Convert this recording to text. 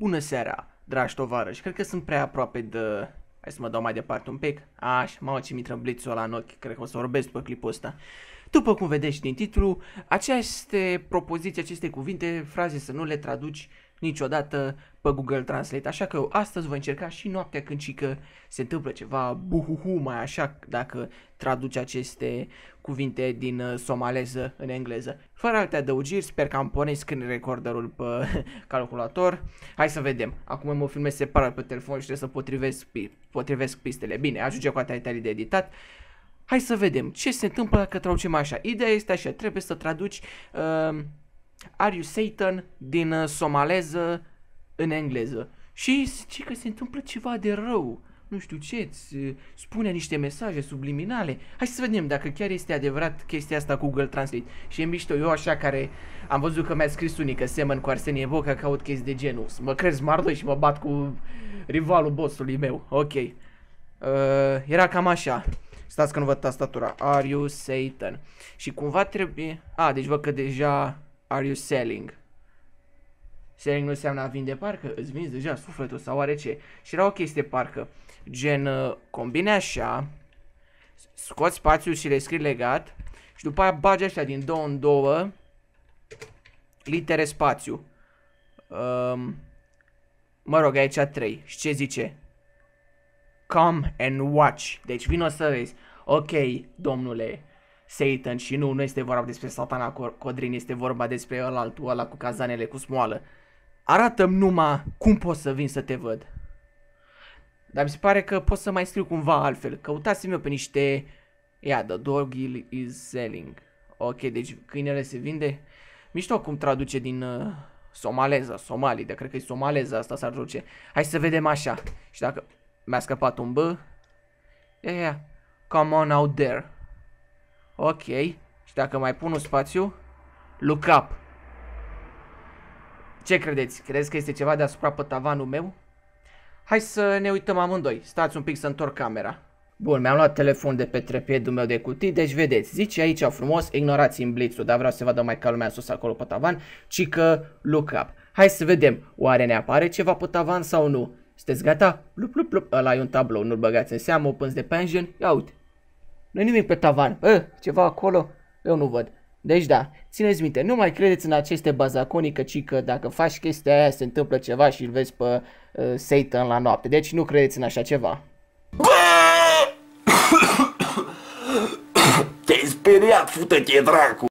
Bună seara, dragi tovarăși, cred că sunt prea aproape de... Hai să mă dau mai departe un pic. Aș, mă ce mi blitz la în ochi, cred că o să vorbesc pe clipul ăsta. După cum vedeți din titlu, aceste propoziții, aceste cuvinte, fraze să nu le traduci niciodată pe Google Translate. Așa că eu astăzi voi încerca și noaptea când și că se întâmplă ceva buhuhu mai așa dacă traduce aceste cuvinte din uh, somaleză în engleză. Fără alte adăugiri, sper că am pornit când recorderul pe calculator. Hai să vedem. Acum mă filmez separat pe telefon și trebuie să potrivesc, potrivesc pistele. Bine, ajunge cu atâtea de editat. Hai să vedem ce se întâmplă dacă traducem așa. Ideea este așa, trebuie să traduci... Uh, are you Satan din uh, somaleză în engleză. Și zice că se întâmplă ceva de rău. Nu știu ce, uh, spune niște mesaje subliminale. Hai să vedem dacă chiar este adevărat chestia asta cu Google Translate. Și e mișto, eu așa care am văzut că mi-a scris unică semăn cu Arsenie că caut chestii de genul. Mă crezi mardoi și mă bat cu rivalul bossului meu. Ok. Uh, era cam așa. Stați că nu văd tastatura. Are you Satan? Și cumva trebuie... A, ah, deci văd că deja are you selling? Selling nu înseamnă a vinde parcă, îți vinzi deja sufletul sau ce. Și era o chestie parcă, gen uh, combine așa, scoți spațiul și le scrii legat și după aia bagi așa din două în două litere spațiu. Um, mă rog, aici trei. Și ce zice? Come and watch. Deci o să vezi. Ok, domnule, Satan și nu, nu este vorba despre satana Codrin, este vorba despre ăla altul, ăla cu cazanele cu smoală. Arată-mi numai cum pot să vin să te văd. Dar mi se pare că pot să mai scriu cumva altfel. Căutați-mi eu pe niște... Ia, the dog is selling. Ok, deci câinele se vinde. Mișto cum traduce din uh, somaleză, somali, de cred că e somaleză asta s-ar traduce. Hai să vedem așa. Și dacă mi-a scăpat un B. Yeah, yeah. Come on out there. Ok. Și dacă mai pun un spațiu, look up. Ce credeți? Credeți că este ceva deasupra pe tavanul meu? Hai să ne uităm amândoi. Stați un pic să întorc camera. Bun, mi-am luat telefon de pe trepiedul meu de cutii, deci vedeți, zice aici frumos, ignorați blitzul, dar vreau să vadă mai ca lumea sus acolo pe tavan, ci că look up. Hai să vedem, oare ne apare ceva pe tavan sau nu? Sunteți gata? Plup, plup, plup, ăla e un tablou, nu-l băgați în seamă, opens de pension, ia uite nu nimic pe tavan. Ă, ceva acolo? Eu nu văd. Deci da, țineți minte, nu mai credeți în aceste bazaconii că, ci că dacă faci chestia aia se întâmplă ceva și îl vezi pe uh, Satan la noapte. Deci nu credeți în așa ceva. Te-ai speriat, fută-te, dracu!